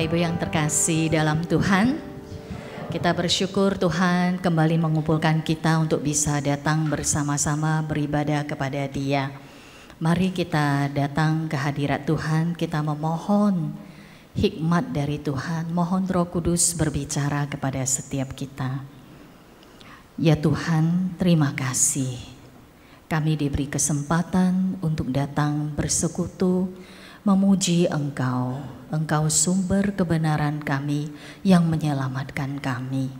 Bapak Ibu yang terkasih dalam Tuhan. Kita bersyukur Tuhan kembali mengumpulkan kita untuk bisa datang bersama-sama beribadah kepada Dia. Mari kita datang ke hadirat Tuhan, kita memohon hikmat dari Tuhan, mohon Roh Kudus berbicara kepada setiap kita. Ya Tuhan, terima kasih. Kami diberi kesempatan untuk datang bersekutu memuji Engkau, Engkau sumber kebenaran kami yang menyelamatkan kami.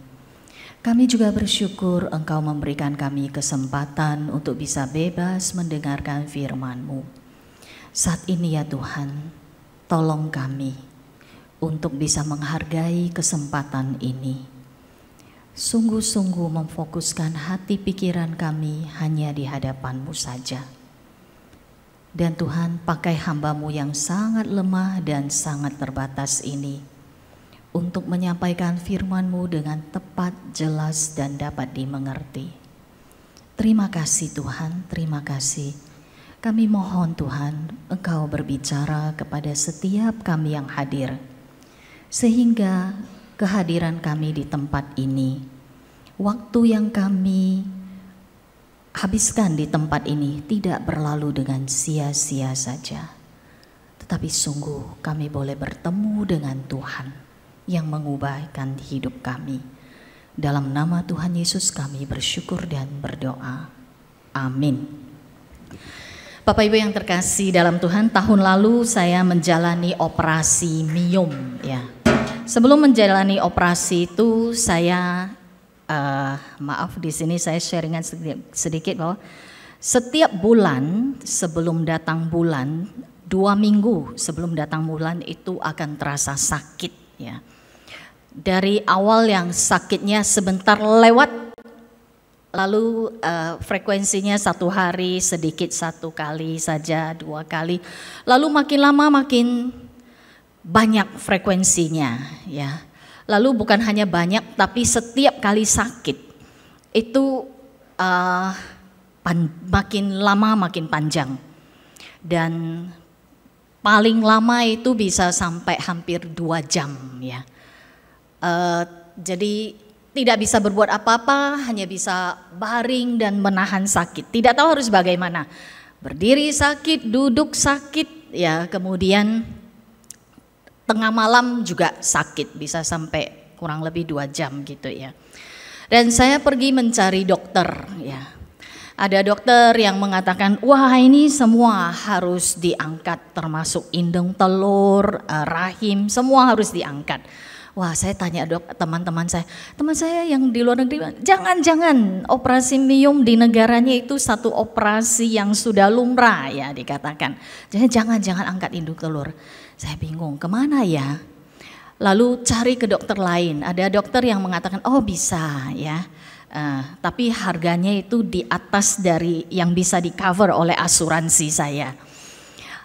Kami juga bersyukur Engkau memberikan kami kesempatan untuk bisa bebas mendengarkan firman-Mu. Saat ini ya Tuhan, tolong kami untuk bisa menghargai kesempatan ini. Sungguh-sungguh memfokuskan hati pikiran kami hanya di hadapan-Mu saja dan Tuhan pakai hambamu yang sangat lemah dan sangat terbatas ini untuk menyampaikan firmanmu dengan tepat, jelas, dan dapat dimengerti. Terima kasih Tuhan, terima kasih. Kami mohon Tuhan, Engkau berbicara kepada setiap kami yang hadir. Sehingga kehadiran kami di tempat ini, waktu yang kami habiskan di tempat ini tidak berlalu dengan sia-sia saja. Tetapi sungguh kami boleh bertemu dengan Tuhan yang mengubahkan hidup kami. Dalam nama Tuhan Yesus kami bersyukur dan berdoa. Amin. Bapak Ibu yang terkasih dalam Tuhan, tahun lalu saya menjalani operasi miom ya. Sebelum menjalani operasi itu saya uh, maaf di sini saya sharingan sedikit, sedikit bahwa setiap bulan sebelum datang bulan, dua minggu sebelum datang bulan itu akan terasa sakit ya. Dari awal yang sakitnya sebentar lewat, lalu uh, frekuensinya satu hari sedikit satu kali saja dua kali, lalu makin lama makin banyak frekuensinya ya Lalu bukan hanya banyak, tapi setiap kali sakit itu uh, pan, makin lama makin panjang. Dan paling lama itu bisa sampai hampir dua jam ya. Uh, jadi tidak bisa berbuat apa-apa, hanya bisa baring dan menahan sakit. Tidak tahu harus bagaimana. Berdiri sakit, duduk sakit, ya kemudian tengah malam juga sakit, bisa sampai kurang lebih dua jam gitu ya. Dan saya pergi mencari dokter ya. Ada dokter yang mengatakan, wah ini semua harus diangkat termasuk indung telur, eh, rahim, semua harus diangkat. Wah saya tanya dok teman-teman saya, teman saya yang di luar negeri, jangan-jangan operasi miom di negaranya itu satu operasi yang sudah lumrah ya dikatakan. Jadi jangan-jangan angkat induk telur. Saya bingung, kemana ya? Lalu cari ke dokter lain. Ada dokter yang mengatakan, oh bisa ya. Uh, tapi harganya itu di atas dari yang bisa di cover oleh asuransi saya.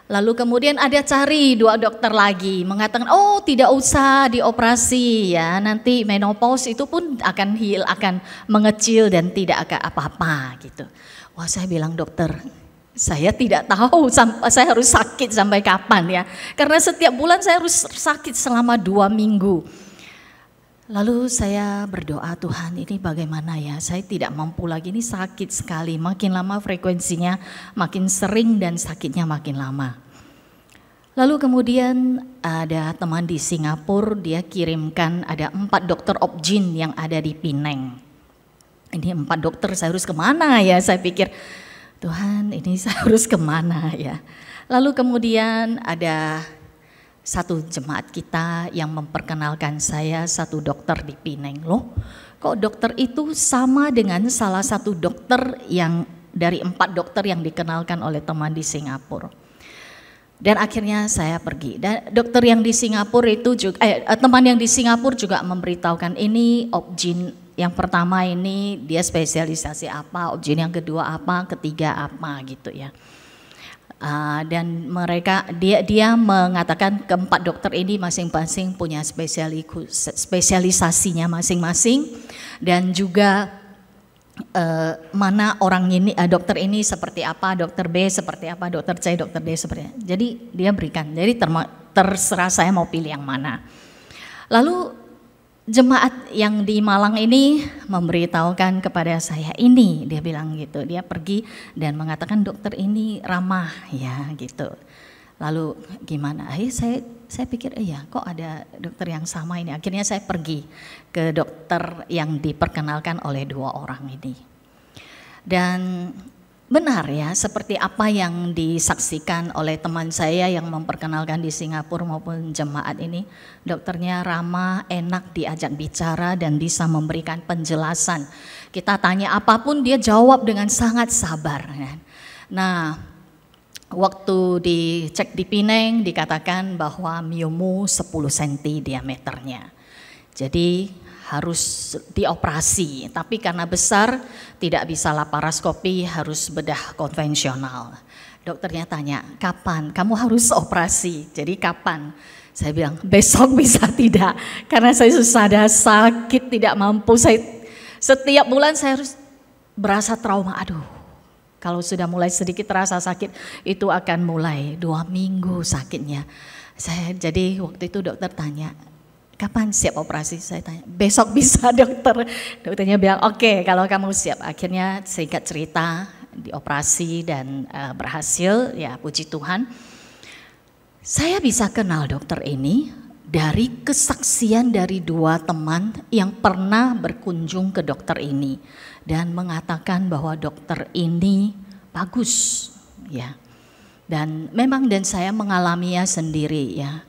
Lalu kemudian ada cari dua dokter lagi mengatakan oh tidak usah dioperasi ya nanti menopause itu pun akan heal akan mengecil dan tidak akan apa-apa gitu. Wah saya bilang dokter saya tidak tahu sampai saya harus sakit sampai kapan ya. Karena setiap bulan saya harus sakit selama dua minggu. Lalu saya berdoa Tuhan ini bagaimana ya saya tidak mampu lagi ini sakit sekali makin lama frekuensinya makin sering dan sakitnya makin lama. Lalu kemudian ada teman di Singapura dia kirimkan ada empat dokter opjin yang ada di Pineng. Ini empat dokter saya harus kemana ya saya pikir Tuhan ini saya harus kemana ya. Lalu kemudian ada satu jemaat kita yang memperkenalkan saya satu dokter di Pineng loh. Kok dokter itu sama dengan salah satu dokter yang dari empat dokter yang dikenalkan oleh teman di Singapura. Dan akhirnya saya pergi. Dan dokter yang di Singapura itu juga, eh, teman yang di Singapura juga memberitahukan ini Objin yang pertama ini dia spesialisasi apa, objek yang kedua apa, ketiga apa gitu ya. Uh, dan mereka dia dia mengatakan keempat dokter ini masing-masing punya spesialisasinya masing-masing dan juga uh, mana orang ini uh, dokter ini seperti apa, dokter B seperti apa, dokter C, dokter D seperti apa. Jadi dia berikan. Jadi terserah saya mau pilih yang mana. Lalu jemaat yang di Malang ini memberitahukan kepada saya ini dia bilang gitu dia pergi dan mengatakan dokter ini ramah ya gitu lalu gimana akhirnya saya saya pikir iya kok ada dokter yang sama ini akhirnya saya pergi ke dokter yang diperkenalkan oleh dua orang ini dan benar ya seperti apa yang disaksikan oleh teman saya yang memperkenalkan di Singapura maupun jemaat ini dokternya ramah enak diajak bicara dan bisa memberikan penjelasan kita tanya apapun dia jawab dengan sangat sabar ya. nah waktu dicek di Pineng dikatakan bahwa miomu 10 cm diameternya jadi harus dioperasi, tapi karena besar tidak bisa laparaskopi, harus bedah konvensional. Dokternya tanya, kapan kamu harus operasi? Jadi kapan? Saya bilang, besok bisa tidak. Karena saya susah ada sakit, tidak mampu. Saya, setiap bulan saya harus berasa trauma. Aduh, kalau sudah mulai sedikit terasa sakit, itu akan mulai dua minggu sakitnya. Saya jadi waktu itu dokter tanya, kapan siap operasi? Saya tanya, besok bisa dokter. Dokternya bilang, oke okay, kalau kamu siap. Akhirnya singkat cerita, dioperasi dan uh, berhasil, ya puji Tuhan. Saya bisa kenal dokter ini dari kesaksian dari dua teman yang pernah berkunjung ke dokter ini dan mengatakan bahwa dokter ini bagus ya. Dan memang dan saya mengalaminya sendiri ya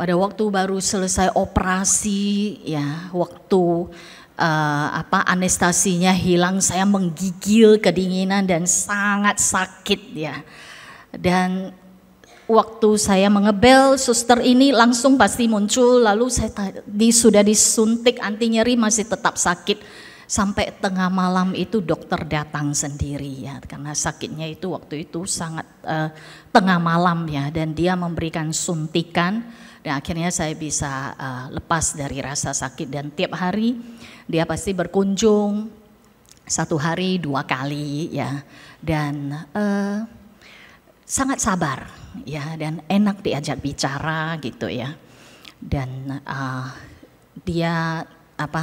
pada waktu baru selesai operasi ya waktu uh, apa anestasinya hilang saya menggigil kedinginan dan sangat sakit ya dan waktu saya mengebel suster ini langsung pasti muncul lalu saya tadi sudah disuntik anti nyeri masih tetap sakit sampai tengah malam itu dokter datang sendiri ya karena sakitnya itu waktu itu sangat uh, tengah malam ya dan dia memberikan suntikan dan akhirnya saya bisa uh, lepas dari rasa sakit dan tiap hari dia pasti berkunjung satu hari dua kali ya dan uh, sangat sabar ya dan enak diajak bicara gitu ya dan uh, dia apa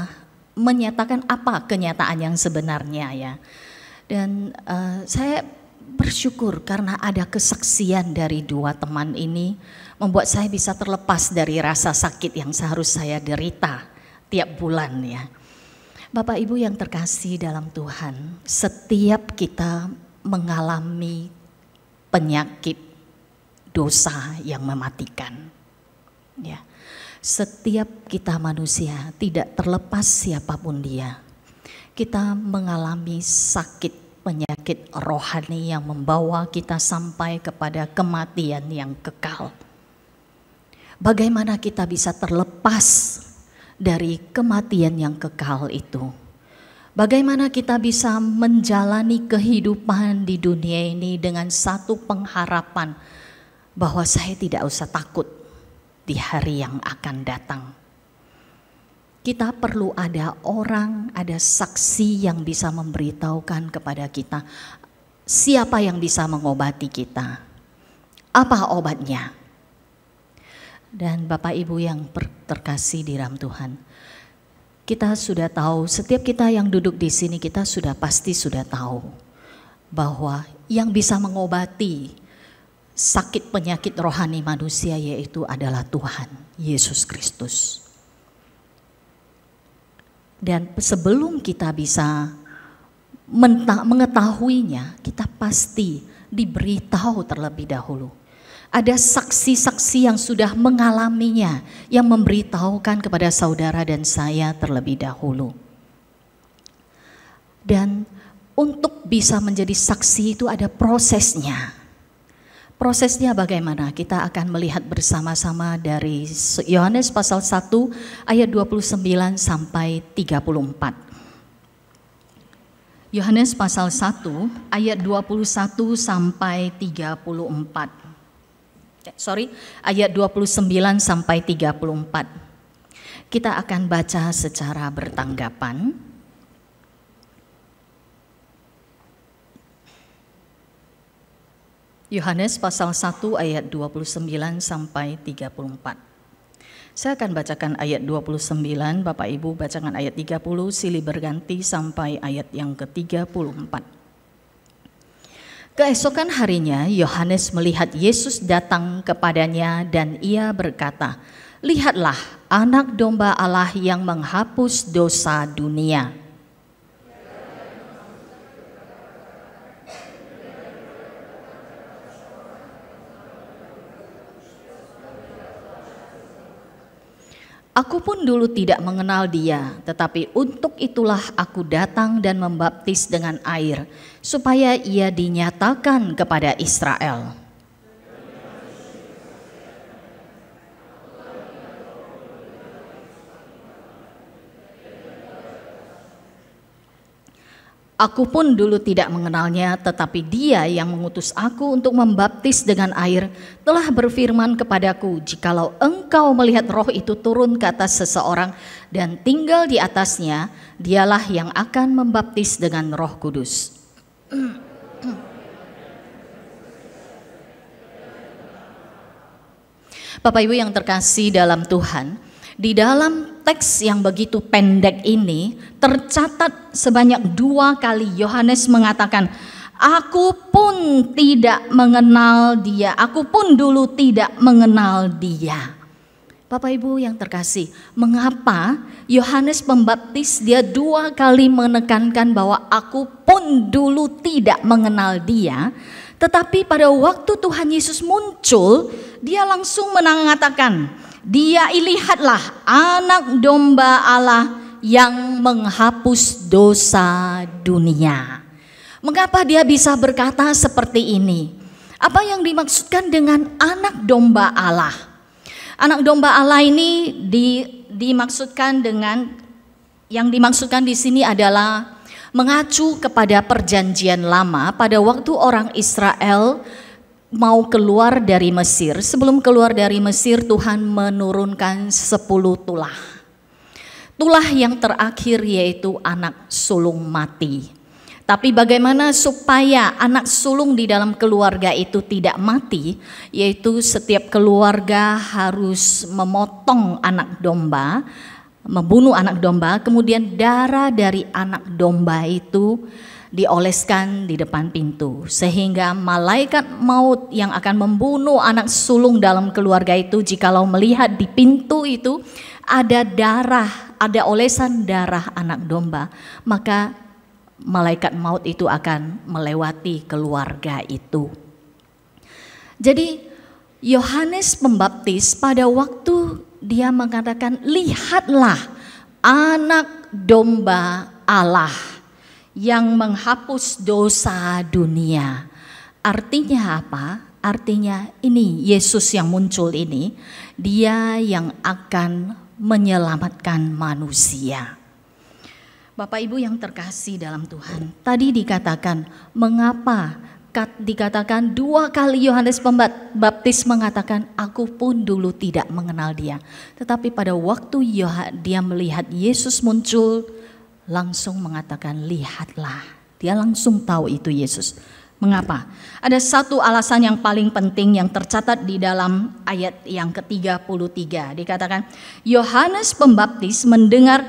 menyatakan apa kenyataan yang sebenarnya ya dan uh, saya bersyukur karena ada kesaksian dari dua teman ini membuat saya bisa terlepas dari rasa sakit yang seharus saya derita tiap bulan ya. Bapak Ibu yang terkasih dalam Tuhan, setiap kita mengalami penyakit dosa yang mematikan. Ya. Setiap kita manusia tidak terlepas siapapun dia. Kita mengalami sakit penyakit rohani yang membawa kita sampai kepada kematian yang kekal. Bagaimana kita bisa terlepas dari kematian yang kekal itu? Bagaimana kita bisa menjalani kehidupan di dunia ini dengan satu pengharapan bahwa saya tidak usah takut di hari yang akan datang kita perlu ada orang, ada saksi yang bisa memberitahukan kepada kita siapa yang bisa mengobati kita. Apa obatnya? Dan Bapak Ibu yang terkasih di dalam Tuhan, kita sudah tahu, setiap kita yang duduk di sini kita sudah pasti sudah tahu bahwa yang bisa mengobati sakit penyakit rohani manusia yaitu adalah Tuhan Yesus Kristus. Dan sebelum kita bisa mengetahuinya, kita pasti diberitahu terlebih dahulu. Ada saksi-saksi yang sudah mengalaminya, yang memberitahukan kepada saudara dan saya terlebih dahulu. Dan untuk bisa menjadi saksi itu ada prosesnya. Prosesnya bagaimana? Kita akan melihat bersama-sama dari Yohanes pasal 1 ayat 29 sampai 34. Yohanes pasal 1 ayat 21 sampai 34. Eh, sorry, ayat 29 sampai 34. Kita akan baca secara bertanggapan. Yohanes pasal 1 ayat 29 sampai 34. Saya akan bacakan ayat 29, Bapak Ibu bacakan ayat 30, silih berganti sampai ayat yang ke-34. Keesokan harinya, Yohanes melihat Yesus datang kepadanya, dan ia berkata, "Lihatlah, Anak Domba Allah yang menghapus dosa dunia. Aku pun dulu tidak mengenal dia, tetapi untuk itulah aku datang dan membaptis dengan air, supaya ia dinyatakan kepada Israel.' Aku pun dulu tidak mengenalnya, tetapi Dia yang mengutus aku untuk membaptis dengan air telah berfirman kepadaku, "Jikalau engkau melihat roh itu turun ke atas seseorang dan tinggal di atasnya, dialah yang akan membaptis dengan Roh Kudus." Bapak Ibu yang terkasih dalam Tuhan, di dalam teks yang begitu pendek ini tercatat sebanyak dua kali Yohanes mengatakan, Aku pun tidak mengenal dia, aku pun dulu tidak mengenal dia. Bapak Ibu yang terkasih, mengapa Yohanes Pembaptis dia dua kali menekankan bahwa aku pun dulu tidak mengenal dia, tetapi pada waktu Tuhan Yesus muncul, dia langsung mengatakan, dia lihatlah anak domba Allah yang menghapus dosa dunia. Mengapa dia bisa berkata seperti ini? Apa yang dimaksudkan dengan anak domba Allah? Anak domba Allah ini di, dimaksudkan dengan yang dimaksudkan di sini adalah mengacu kepada perjanjian lama pada waktu orang Israel mau keluar dari Mesir, sebelum keluar dari Mesir Tuhan menurunkan sepuluh tulah. Tulah yang terakhir yaitu anak sulung mati. Tapi bagaimana supaya anak sulung di dalam keluarga itu tidak mati, yaitu setiap keluarga harus memotong anak domba, membunuh anak domba, kemudian darah dari anak domba itu dioleskan di depan pintu sehingga malaikat maut yang akan membunuh anak sulung dalam keluarga itu jikalau melihat di pintu itu ada darah, ada olesan darah anak domba, maka malaikat maut itu akan melewati keluarga itu. Jadi Yohanes Pembaptis pada waktu dia mengatakan lihatlah anak domba Allah yang menghapus dosa dunia. Artinya apa? Artinya ini Yesus yang muncul ini, dia yang akan menyelamatkan manusia. Bapak Ibu yang terkasih dalam Tuhan, tadi dikatakan mengapa kat, dikatakan dua kali Yohanes Pembaptis mengatakan aku pun dulu tidak mengenal dia. Tetapi pada waktu dia melihat Yesus muncul, langsung mengatakan lihatlah. Dia langsung tahu itu Yesus. Mengapa? Ada satu alasan yang paling penting yang tercatat di dalam ayat yang ke-33. Dikatakan, Yohanes Pembaptis mendengar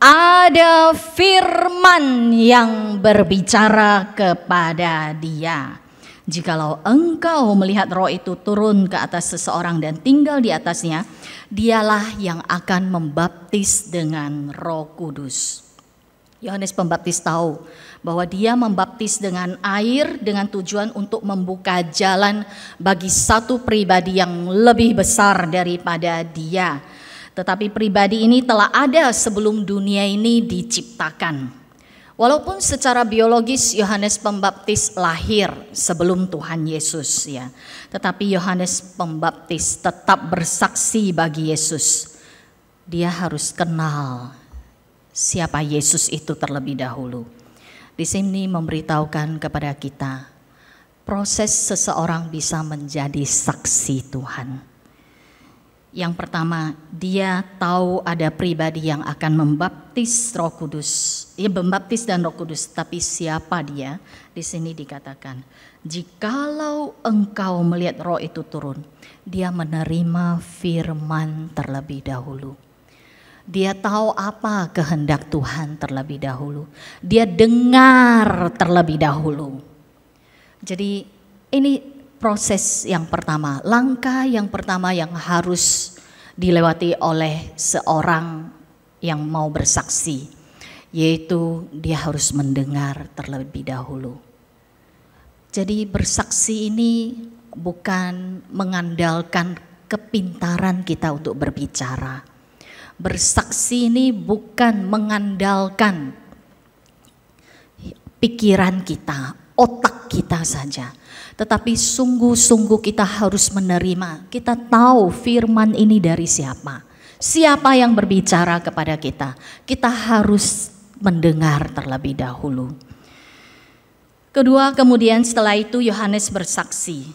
ada firman yang berbicara kepada dia. Jikalau engkau melihat roh itu turun ke atas seseorang dan tinggal di atasnya, dialah yang akan membaptis dengan roh kudus. Yohanes Pembaptis tahu bahwa dia membaptis dengan air dengan tujuan untuk membuka jalan bagi satu pribadi yang lebih besar daripada dia. Tetapi pribadi ini telah ada sebelum dunia ini diciptakan. Walaupun secara biologis Yohanes Pembaptis lahir sebelum Tuhan Yesus ya, tetapi Yohanes Pembaptis tetap bersaksi bagi Yesus. Dia harus kenal siapa Yesus itu terlebih dahulu. Di sini memberitahukan kepada kita proses seseorang bisa menjadi saksi Tuhan. Yang pertama, dia tahu ada pribadi yang akan membaptis Roh Kudus. Ia membaptis dan Roh Kudus, tapi siapa dia? Di sini dikatakan, "Jikalau engkau melihat roh itu turun, dia menerima firman terlebih dahulu." Dia tahu apa kehendak Tuhan terlebih dahulu. Dia dengar terlebih dahulu. Jadi ini proses yang pertama, langkah yang pertama yang harus dilewati oleh seorang yang mau bersaksi, yaitu dia harus mendengar terlebih dahulu. Jadi, bersaksi ini bukan mengandalkan kepintaran kita untuk berbicara, Bersaksi ini bukan mengandalkan pikiran kita, otak kita saja. Tetapi sungguh-sungguh kita harus menerima. Kita tahu firman ini dari siapa. Siapa yang berbicara kepada kita. Kita harus mendengar terlebih dahulu. Kedua, kemudian setelah itu Yohanes bersaksi.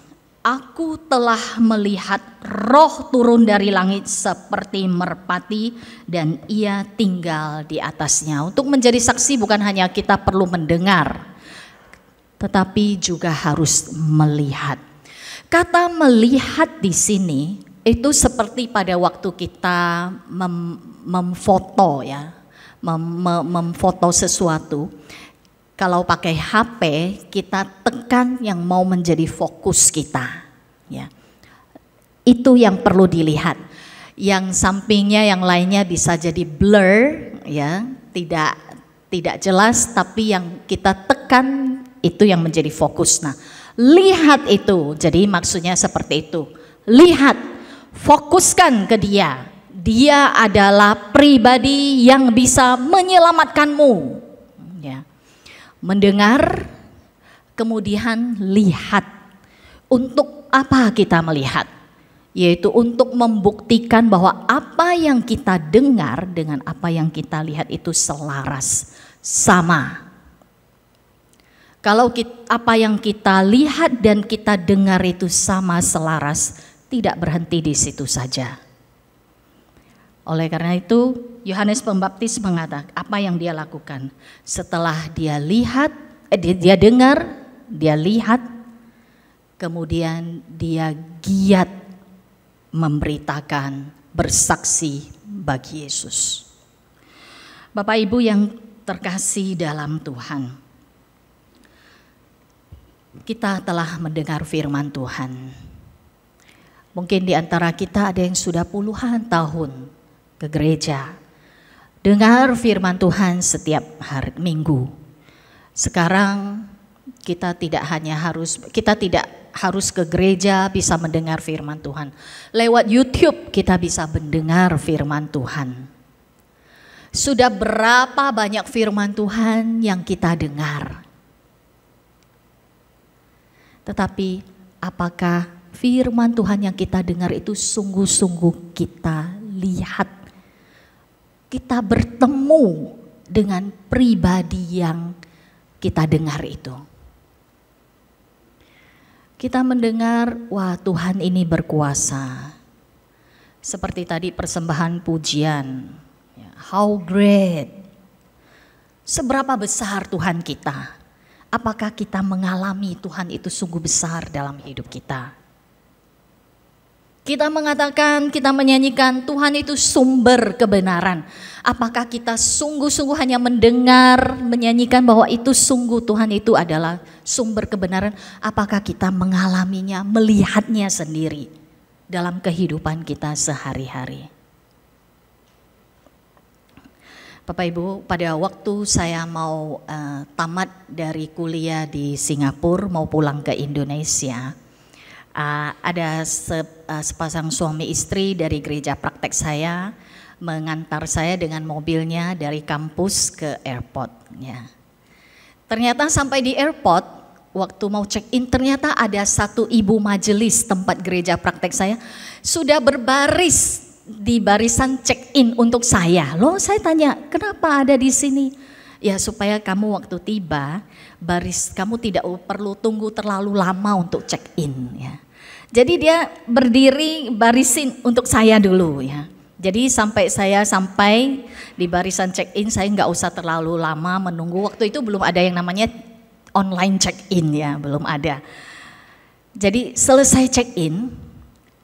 Aku telah melihat roh turun dari langit seperti merpati dan ia tinggal di atasnya. Untuk menjadi saksi bukan hanya kita perlu mendengar, tetapi juga harus melihat. Kata melihat di sini itu seperti pada waktu kita mem memfoto ya, mem memfoto sesuatu kalau pakai HP, kita tekan yang mau menjadi fokus kita. Ya. Itu yang perlu dilihat. Yang sampingnya, yang lainnya bisa jadi blur, ya, tidak tidak jelas. Tapi yang kita tekan itu yang menjadi fokus. Nah, lihat itu. Jadi maksudnya seperti itu. Lihat, fokuskan ke dia. Dia adalah pribadi yang bisa menyelamatkanmu. Ya mendengar, kemudian lihat. Untuk apa kita melihat? Yaitu untuk membuktikan bahwa apa yang kita dengar dengan apa yang kita lihat itu selaras, sama. Kalau kita, apa yang kita lihat dan kita dengar itu sama selaras, tidak berhenti di situ saja oleh karena itu, Yohanes Pembaptis mengatakan apa yang dia lakukan. Setelah dia lihat, eh, dia, dia dengar, dia lihat, kemudian dia giat memberitakan, bersaksi bagi Yesus. Bapak Ibu yang terkasih dalam Tuhan. Kita telah mendengar firman Tuhan. Mungkin di antara kita ada yang sudah puluhan tahun ke gereja. Dengar firman Tuhan setiap hari Minggu. Sekarang kita tidak hanya harus kita tidak harus ke gereja bisa mendengar firman Tuhan. Lewat YouTube kita bisa mendengar firman Tuhan. Sudah berapa banyak firman Tuhan yang kita dengar? Tetapi apakah firman Tuhan yang kita dengar itu sungguh-sungguh kita lihat? kita bertemu dengan pribadi yang kita dengar itu. Kita mendengar, "Wah, Tuhan ini berkuasa." Seperti tadi persembahan pujian. Ya, how great. Seberapa besar Tuhan kita? Apakah kita mengalami Tuhan itu sungguh besar dalam hidup kita? Kita mengatakan, kita menyanyikan Tuhan itu sumber kebenaran. Apakah kita sungguh-sungguh hanya mendengar, menyanyikan bahwa itu sungguh Tuhan itu adalah sumber kebenaran? Apakah kita mengalaminya, melihatnya sendiri dalam kehidupan kita sehari-hari? Bapak Ibu, pada waktu saya mau uh, tamat dari kuliah di Singapura, mau pulang ke Indonesia, Ah, ada ah, sepasang suami istri dari gereja praktek saya mengantar saya dengan mobilnya dari kampus ke airport. Ya. Ternyata sampai di airport, waktu mau check in ternyata ada satu ibu majelis tempat gereja praktek saya sudah berbaris di barisan check in untuk saya. Loh saya tanya, kenapa ada di sini? Ya supaya kamu waktu tiba baris kamu tidak perlu tunggu terlalu lama untuk check in ya. Jadi dia berdiri barisin untuk saya dulu ya. Jadi sampai saya sampai di barisan check-in saya nggak usah terlalu lama menunggu. Waktu itu belum ada yang namanya online check-in ya, belum ada. Jadi selesai check-in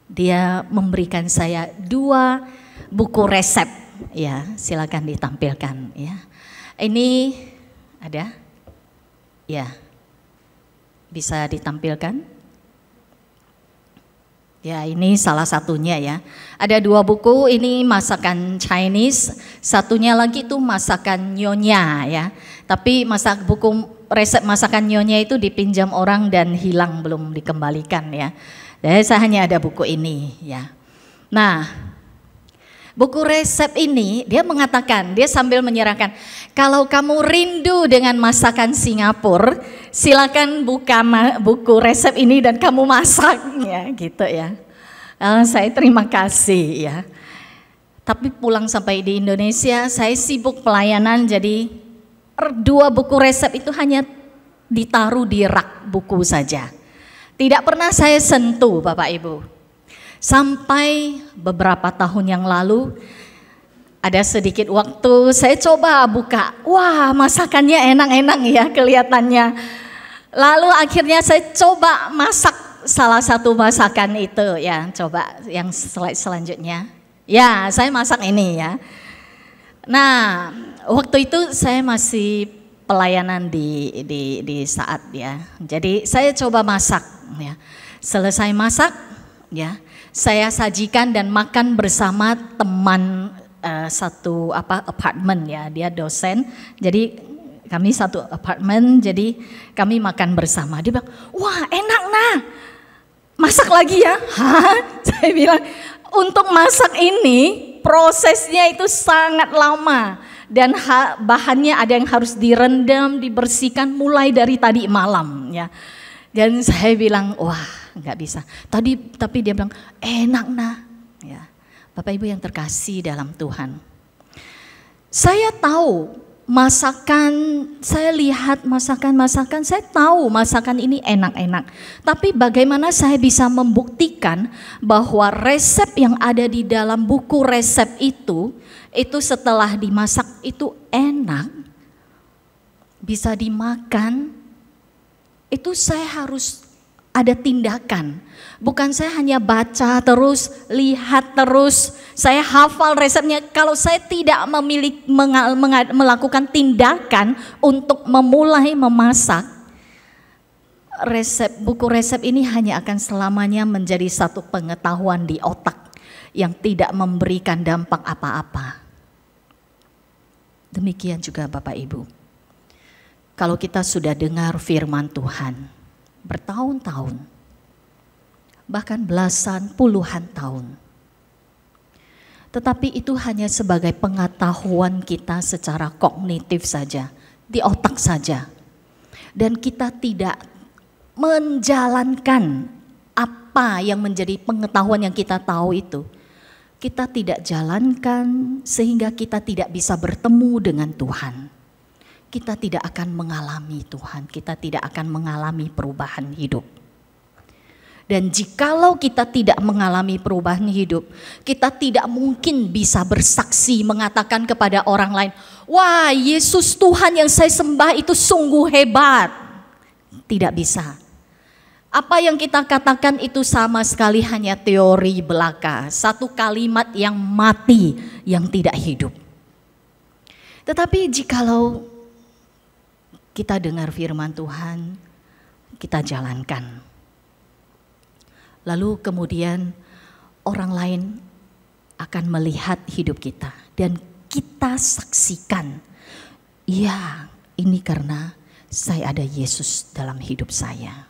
dia memberikan saya dua buku resep ya, silakan ditampilkan ya. Ini ada? Ya. Bisa ditampilkan? Ya, ini salah satunya ya. Ada dua buku, ini masakan Chinese, satunya lagi itu masakan Nyonya ya. Tapi masak buku resep masakan Nyonya itu dipinjam orang dan hilang belum dikembalikan ya. Jadi saya hanya ada buku ini ya. Nah, Buku resep ini dia mengatakan, dia sambil menyerahkan, kalau kamu rindu dengan masakan Singapura, silakan buka buku resep ini dan kamu masaknya gitu ya. Uh, saya terima kasih ya. Tapi pulang sampai di Indonesia, saya sibuk pelayanan jadi dua buku resep itu hanya ditaruh di rak buku saja. Tidak pernah saya sentuh Bapak Ibu. Sampai beberapa tahun yang lalu, ada sedikit waktu saya coba buka. Wah, masakannya enak-enak ya kelihatannya. Lalu akhirnya saya coba masak salah satu masakan itu ya, coba yang slide selanjutnya. Ya, saya masak ini ya. Nah, waktu itu saya masih pelayanan di di di saat ya. Jadi saya coba masak ya. Selesai masak ya saya sajikan dan makan bersama teman uh, satu apa apartemen ya dia dosen jadi kami satu apartemen jadi kami makan bersama dia bilang wah enak nah masak lagi ya Hah? saya bilang untuk masak ini prosesnya itu sangat lama dan bahannya ada yang harus direndam dibersihkan mulai dari tadi malam ya dan saya bilang wah nggak bisa. Tadi tapi dia bilang enak nah, ya. Bapak Ibu yang terkasih dalam Tuhan. Saya tahu masakan, saya lihat masakan-masakan, saya tahu masakan ini enak-enak. Tapi bagaimana saya bisa membuktikan bahwa resep yang ada di dalam buku resep itu, itu setelah dimasak itu enak, bisa dimakan, itu saya harus ada tindakan. Bukan saya hanya baca terus, lihat terus, saya hafal resepnya. Kalau saya tidak memilih mengal, mengal, melakukan tindakan untuk memulai memasak, resep buku resep ini hanya akan selamanya menjadi satu pengetahuan di otak yang tidak memberikan dampak apa-apa. Demikian juga Bapak Ibu. Kalau kita sudah dengar firman Tuhan, bertahun-tahun, bahkan belasan puluhan tahun. Tetapi itu hanya sebagai pengetahuan kita secara kognitif saja, di otak saja. Dan kita tidak menjalankan apa yang menjadi pengetahuan yang kita tahu itu. Kita tidak jalankan sehingga kita tidak bisa bertemu dengan Tuhan kita tidak akan mengalami Tuhan, kita tidak akan mengalami perubahan hidup. Dan jikalau kita tidak mengalami perubahan hidup, kita tidak mungkin bisa bersaksi mengatakan kepada orang lain, "Wah, Yesus Tuhan yang saya sembah itu sungguh hebat." Tidak bisa. Apa yang kita katakan itu sama sekali hanya teori belaka, satu kalimat yang mati yang tidak hidup. Tetapi jikalau kita dengar firman Tuhan, kita jalankan. Lalu kemudian orang lain akan melihat hidup kita dan kita saksikan. Ya, ini karena saya ada Yesus dalam hidup saya.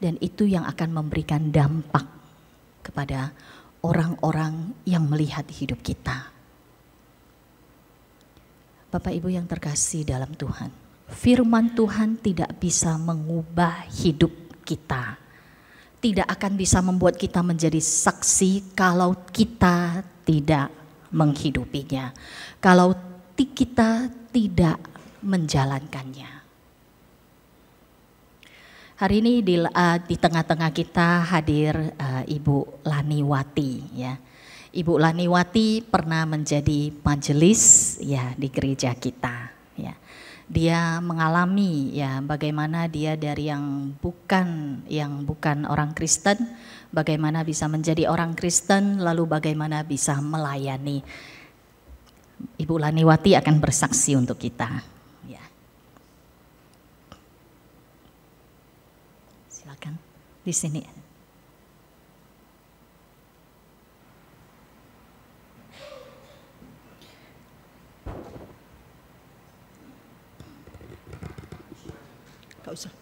Dan itu yang akan memberikan dampak kepada orang-orang yang melihat hidup kita. Bapak Ibu yang terkasih dalam Tuhan. Firman Tuhan tidak bisa mengubah hidup kita. Tidak akan bisa membuat kita menjadi saksi kalau kita tidak menghidupinya. Kalau kita tidak menjalankannya. Hari ini di uh, tengah-tengah kita hadir uh, Ibu Laniwati ya. Ibu Laniwati pernah menjadi majelis ya di gereja kita ya. Dia mengalami ya bagaimana dia dari yang bukan yang bukan orang Kristen bagaimana bisa menjadi orang Kristen lalu bagaimana bisa melayani. Ibu Laniwati akan bersaksi untuk kita. Ya. Silakan di sini. Gak usah.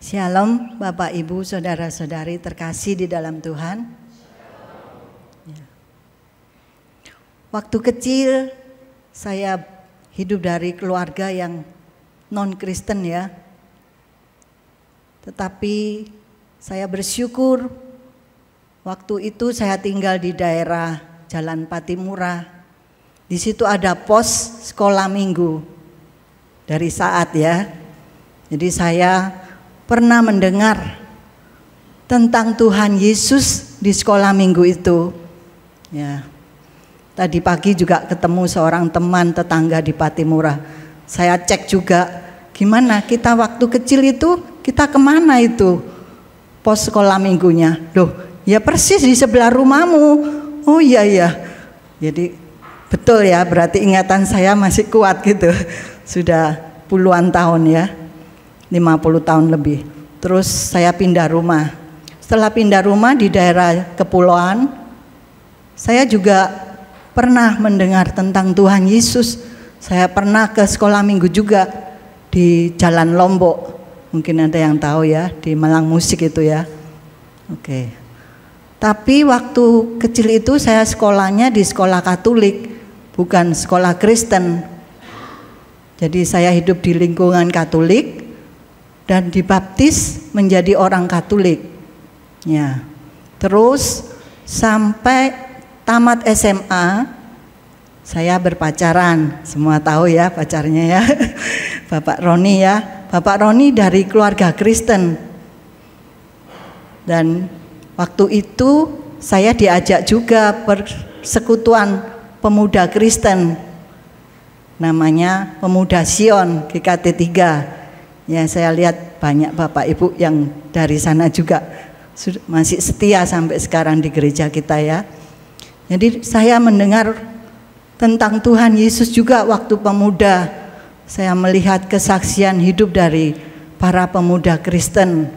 Shalom Bapak Ibu Saudara Saudari terkasih di dalam Tuhan. Ya. Waktu kecil saya hidup dari keluarga yang non Kristen ya. Tetapi saya bersyukur waktu itu saya tinggal di daerah Jalan Patimura. Di situ ada pos sekolah minggu dari saat ya. Jadi saya pernah mendengar tentang Tuhan Yesus di sekolah minggu itu. Ya. Tadi pagi juga ketemu seorang teman tetangga di Patimura. Saya cek juga gimana kita waktu kecil itu kita kemana itu pos sekolah minggunya. Loh, ya persis di sebelah rumahmu. Oh iya iya. Jadi betul ya berarti ingatan saya masih kuat gitu sudah puluhan tahun ya, 50 tahun lebih. Terus saya pindah rumah. Setelah pindah rumah di daerah kepulauan, saya juga pernah mendengar tentang Tuhan Yesus. Saya pernah ke sekolah minggu juga di Jalan Lombok. Mungkin ada yang tahu ya, di Malang Musik itu ya. Oke. Tapi waktu kecil itu saya sekolahnya di sekolah Katolik, bukan sekolah Kristen jadi saya hidup di lingkungan Katolik dan dibaptis menjadi orang Katolik. Ya. Terus sampai tamat SMA saya berpacaran, semua tahu ya pacarnya ya. Bapak Roni ya. Bapak Roni dari keluarga Kristen. Dan waktu itu saya diajak juga persekutuan pemuda Kristen namanya Pemuda Sion GKT 3. Ya saya lihat banyak Bapak Ibu yang dari sana juga masih setia sampai sekarang di gereja kita ya. Jadi saya mendengar tentang Tuhan Yesus juga waktu pemuda. Saya melihat kesaksian hidup dari para pemuda Kristen.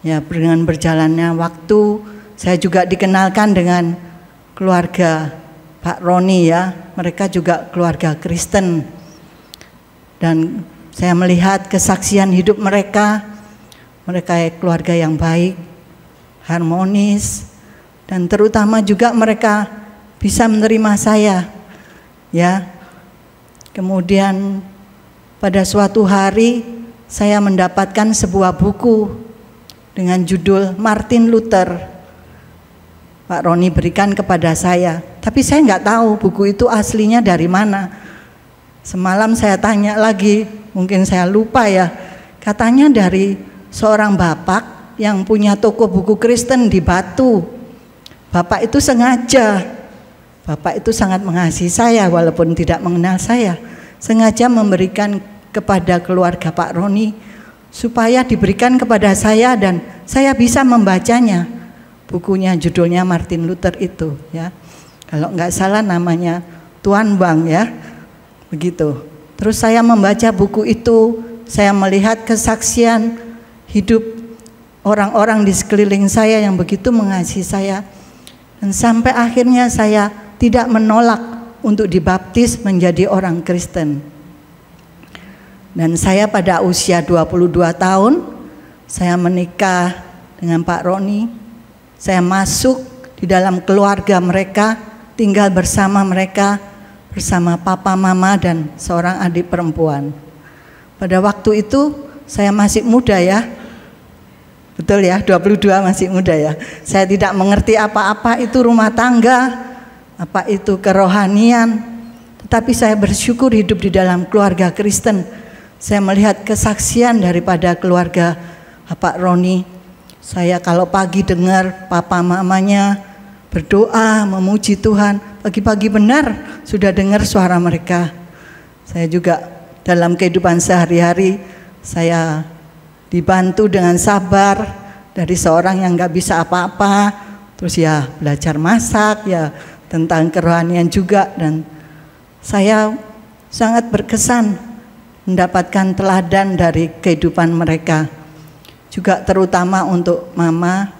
Ya, dengan berjalannya waktu saya juga dikenalkan dengan keluarga Pak Roni ya, mereka juga keluarga Kristen. Dan saya melihat kesaksian hidup mereka, mereka keluarga yang baik, harmonis, dan terutama juga mereka bisa menerima saya. Ya. Kemudian pada suatu hari saya mendapatkan sebuah buku dengan judul Martin Luther. Pak Roni berikan kepada saya. Tapi saya nggak tahu buku itu aslinya dari mana. Semalam saya tanya lagi, mungkin saya lupa ya. Katanya dari seorang bapak yang punya toko buku Kristen di Batu. Bapak itu sengaja, bapak itu sangat mengasihi saya walaupun tidak mengenal saya. Sengaja memberikan kepada keluarga Pak Roni supaya diberikan kepada saya dan saya bisa membacanya. Bukunya judulnya Martin Luther itu ya. Kalau nggak salah namanya Tuan Bang ya. Begitu. Terus saya membaca buku itu, saya melihat kesaksian hidup orang-orang di sekeliling saya yang begitu mengasihi saya. Dan sampai akhirnya saya tidak menolak untuk dibaptis menjadi orang Kristen. Dan saya pada usia 22 tahun, saya menikah dengan Pak Roni. Saya masuk di dalam keluarga mereka tinggal bersama mereka bersama papa mama dan seorang adik perempuan. Pada waktu itu saya masih muda ya. Betul ya, 22 masih muda ya. Saya tidak mengerti apa-apa itu rumah tangga, apa itu kerohanian. Tetapi saya bersyukur hidup di dalam keluarga Kristen. Saya melihat kesaksian daripada keluarga Bapak Roni. Saya kalau pagi dengar papa mamanya, berdoa, memuji Tuhan. Pagi-pagi benar sudah dengar suara mereka. Saya juga dalam kehidupan sehari-hari saya dibantu dengan sabar dari seorang yang nggak bisa apa-apa, terus ya belajar masak, ya tentang kerohanian juga dan saya sangat berkesan mendapatkan teladan dari kehidupan mereka. Juga terutama untuk mama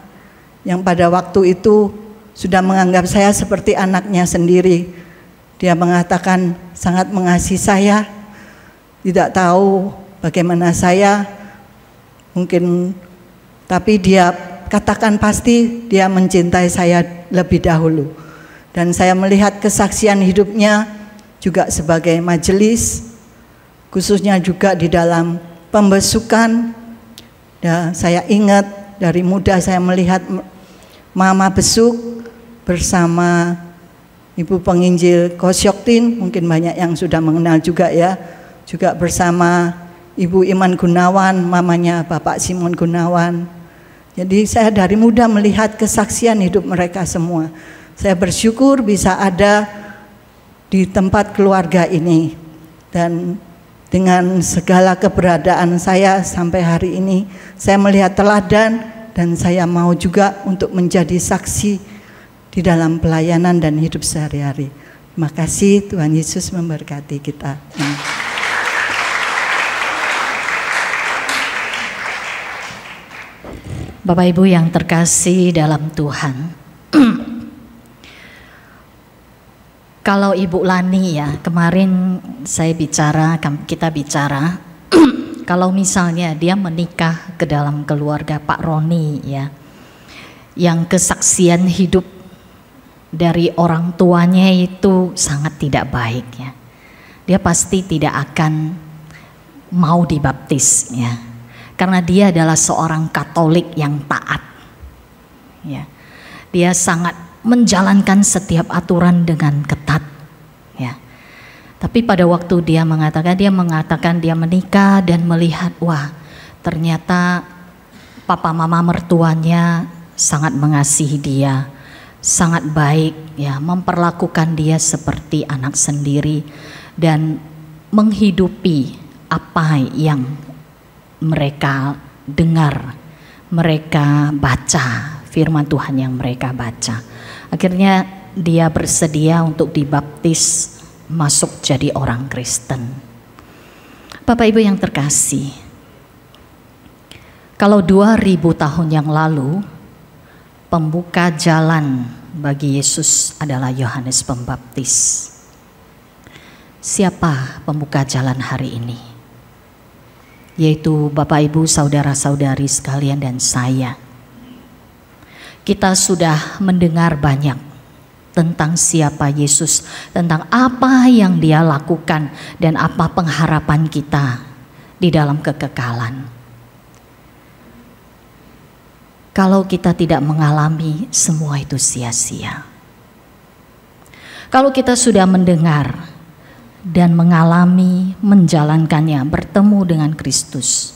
yang pada waktu itu sudah menganggap saya seperti anaknya sendiri. Dia mengatakan sangat mengasihi saya, tidak tahu bagaimana saya, mungkin tapi dia katakan pasti dia mencintai saya lebih dahulu. Dan saya melihat kesaksian hidupnya juga sebagai majelis, khususnya juga di dalam pembesukan. Dan saya ingat dari muda saya melihat mama besuk bersama Ibu Penginjil Kosyoktin, mungkin banyak yang sudah mengenal juga ya, juga bersama Ibu Iman Gunawan, mamanya Bapak Simon Gunawan. Jadi saya dari muda melihat kesaksian hidup mereka semua. Saya bersyukur bisa ada di tempat keluarga ini. Dan dengan segala keberadaan saya sampai hari ini, saya melihat teladan dan saya mau juga untuk menjadi saksi di dalam pelayanan dan hidup sehari-hari. Terima kasih Tuhan Yesus memberkati kita. Bapak Ibu yang terkasih dalam Tuhan. Kalau Ibu Lani ya, kemarin saya bicara, kita bicara, kalau misalnya dia menikah ke dalam keluarga Pak Roni ya, yang kesaksian hidup dari orang tuanya itu sangat tidak baik ya. Dia pasti tidak akan mau dibaptis ya. Karena dia adalah seorang Katolik yang taat. Ya. Dia sangat menjalankan setiap aturan dengan ketat ya. Tapi pada waktu dia mengatakan dia mengatakan dia menikah dan melihat wah ternyata papa mama mertuanya sangat mengasihi dia sangat baik ya memperlakukan dia seperti anak sendiri dan menghidupi apa yang mereka dengar mereka baca firman Tuhan yang mereka baca akhirnya dia bersedia untuk dibaptis masuk jadi orang Kristen Bapak Ibu yang terkasih kalau 2000 tahun yang lalu Pembuka jalan bagi Yesus adalah Yohanes Pembaptis. Siapa pembuka jalan hari ini? Yaitu Bapak Ibu, saudara-saudari sekalian dan saya. Kita sudah mendengar banyak tentang siapa Yesus, tentang apa yang dia lakukan dan apa pengharapan kita di dalam kekekalan kalau kita tidak mengalami semua itu sia-sia. Kalau kita sudah mendengar dan mengalami menjalankannya, bertemu dengan Kristus.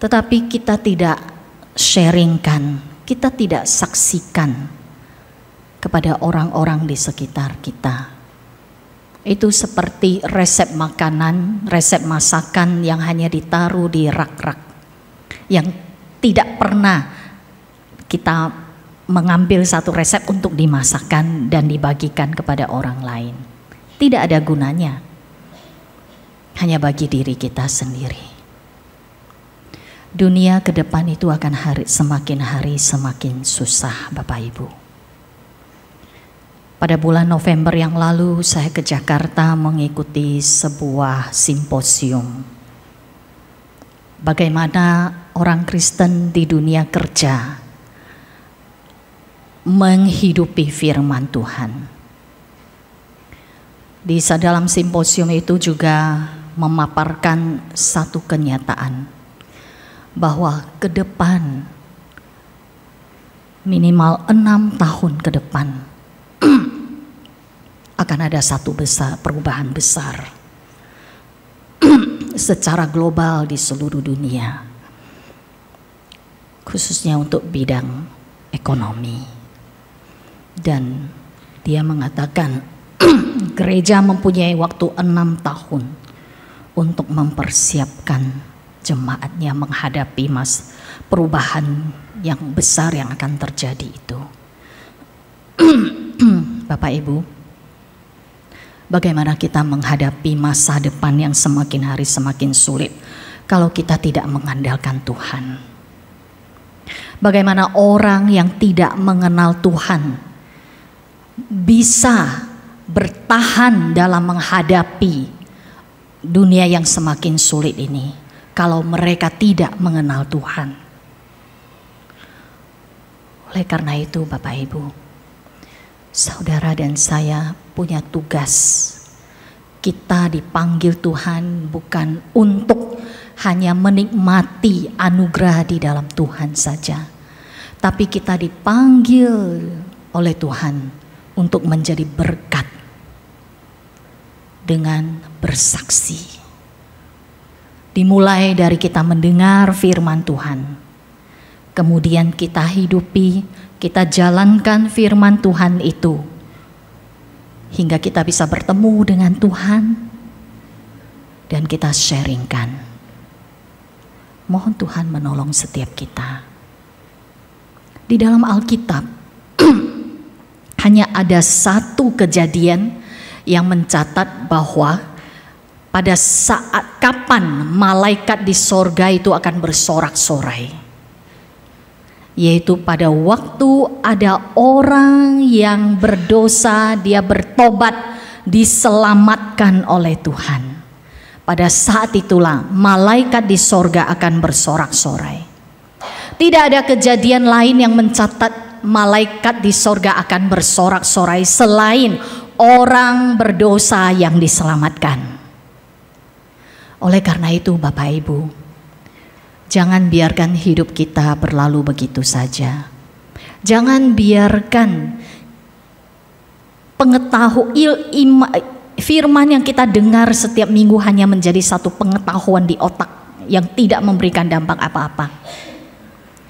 Tetapi kita tidak sharingkan, kita tidak saksikan kepada orang-orang di sekitar kita. Itu seperti resep makanan, resep masakan yang hanya ditaruh di rak-rak yang tidak pernah kita mengambil satu resep untuk dimasakkan dan dibagikan kepada orang lain. Tidak ada gunanya. Hanya bagi diri kita sendiri. Dunia ke depan itu akan hari semakin hari semakin susah, Bapak Ibu. Pada bulan November yang lalu saya ke Jakarta mengikuti sebuah simposium bagaimana orang Kristen di dunia kerja menghidupi firman Tuhan. Di dalam simposium itu juga memaparkan satu kenyataan bahwa ke depan minimal enam tahun ke depan akan ada satu besar perubahan besar secara global di seluruh dunia, khususnya untuk bidang ekonomi. Dan dia mengatakan gereja mempunyai waktu enam tahun untuk mempersiapkan jemaatnya menghadapi mas perubahan yang besar yang akan terjadi itu. Bapak Ibu, bagaimana kita menghadapi masa depan yang semakin hari semakin sulit kalau kita tidak mengandalkan Tuhan. Bagaimana orang yang tidak mengenal Tuhan bisa bertahan dalam menghadapi dunia yang semakin sulit ini kalau mereka tidak mengenal Tuhan. Oleh karena itu Bapak Ibu, saudara dan saya punya tugas. Kita dipanggil Tuhan bukan untuk hanya menikmati anugerah di dalam Tuhan saja, tapi kita dipanggil oleh Tuhan untuk menjadi berkat dengan bersaksi. Dimulai dari kita mendengar firman Tuhan, kemudian kita hidupi, kita jalankan firman Tuhan itu hingga kita bisa bertemu dengan Tuhan dan kita sharingkan. Mohon Tuhan menolong setiap kita. Di dalam Alkitab hanya ada satu kejadian yang mencatat bahwa pada saat kapan malaikat di sorga itu akan bersorak-sorai yaitu pada waktu ada orang yang berdosa, dia bertobat, diselamatkan oleh Tuhan. Pada saat itulah malaikat di sorga akan bersorak-sorai. Tidak ada kejadian lain yang mencatat malaikat di sorga akan bersorak-sorai selain orang berdosa yang diselamatkan. Oleh karena itu, Bapak Ibu, Jangan biarkan hidup kita berlalu begitu saja. Jangan biarkan pengetahuan firman yang kita dengar setiap minggu hanya menjadi satu pengetahuan di otak yang tidak memberikan dampak apa-apa.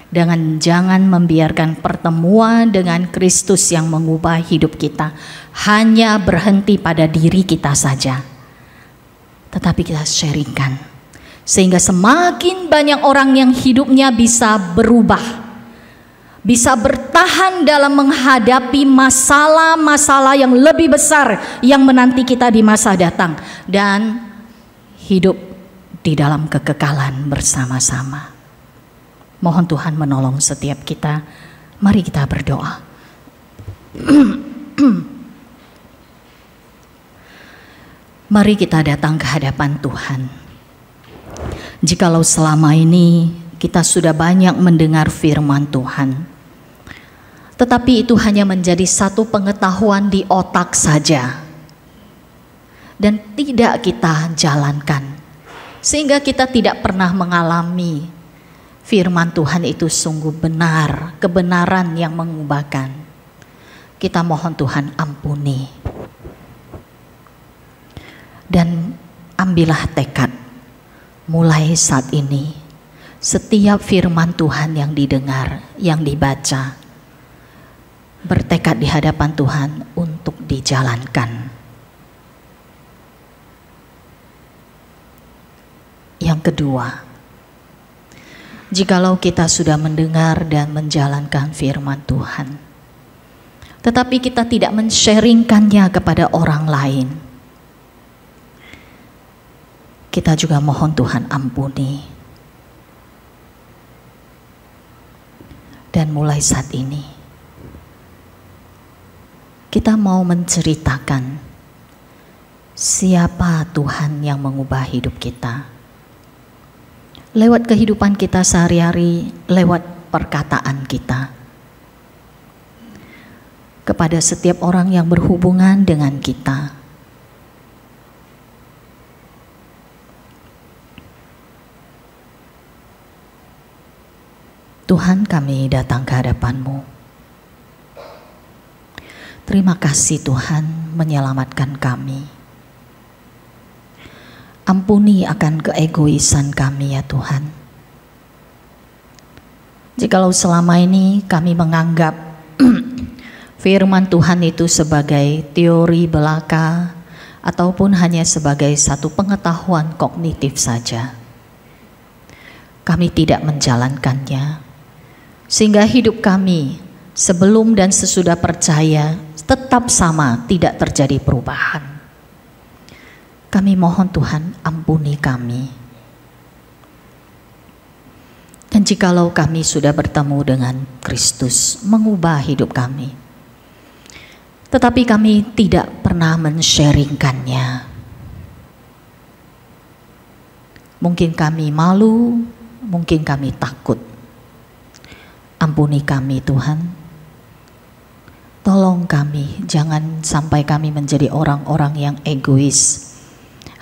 Dengan jangan membiarkan pertemuan dengan Kristus yang mengubah hidup kita hanya berhenti pada diri kita saja. Tetapi kita sharingkan sehingga semakin banyak orang yang hidupnya bisa berubah, bisa bertahan dalam menghadapi masalah-masalah yang lebih besar yang menanti kita di masa datang, dan hidup di dalam kekekalan bersama-sama. Mohon Tuhan menolong setiap kita. Mari kita berdoa. Mari kita datang ke hadapan Tuhan jikalau selama ini kita sudah banyak mendengar firman Tuhan. Tetapi itu hanya menjadi satu pengetahuan di otak saja. Dan tidak kita jalankan. Sehingga kita tidak pernah mengalami firman Tuhan itu sungguh benar, kebenaran yang mengubahkan. Kita mohon Tuhan ampuni. Dan ambillah tekad mulai saat ini setiap firman Tuhan yang didengar, yang dibaca, bertekad di hadapan Tuhan untuk dijalankan. Yang kedua, jikalau kita sudah mendengar dan menjalankan firman Tuhan, tetapi kita tidak mensharingkannya kepada orang lain, kita juga mohon Tuhan ampuni. Dan mulai saat ini, kita mau menceritakan siapa Tuhan yang mengubah hidup kita. Lewat kehidupan kita sehari-hari, lewat perkataan kita kepada setiap orang yang berhubungan dengan kita. Tuhan kami datang ke hadapanmu. Terima kasih Tuhan menyelamatkan kami. Ampuni akan keegoisan kami ya Tuhan. Jikalau selama ini kami menganggap firman Tuhan itu sebagai teori belaka ataupun hanya sebagai satu pengetahuan kognitif saja. Kami tidak menjalankannya sehingga hidup kami sebelum dan sesudah percaya tetap sama, tidak terjadi perubahan. Kami mohon Tuhan ampuni kami. Dan jikalau kami sudah bertemu dengan Kristus, mengubah hidup kami. Tetapi kami tidak pernah mensharingkannya. Mungkin kami malu, mungkin kami takut Ampuni kami Tuhan. Tolong kami, jangan sampai kami menjadi orang-orang yang egois,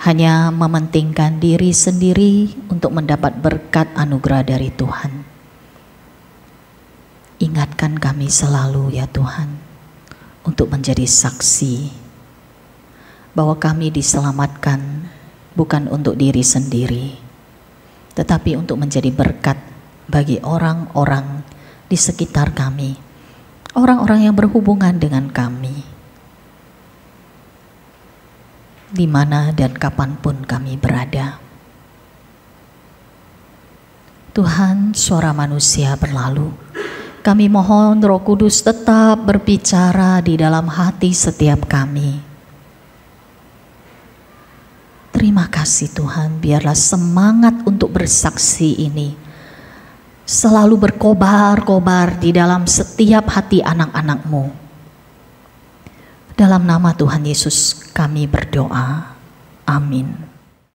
hanya mementingkan diri sendiri untuk mendapat berkat anugerah dari Tuhan. Ingatkan kami selalu, ya Tuhan, untuk menjadi saksi bahwa kami diselamatkan bukan untuk diri sendiri, tetapi untuk menjadi berkat bagi orang-orang di sekitar kami, orang-orang yang berhubungan dengan kami, di mana dan kapanpun kami berada. Tuhan, suara manusia berlalu. Kami mohon Roh Kudus tetap berbicara di dalam hati setiap kami. Terima kasih Tuhan, biarlah semangat untuk bersaksi ini selalu berkobar-kobar di dalam setiap hati anak-anakmu. Dalam nama Tuhan Yesus kami berdoa. Amin.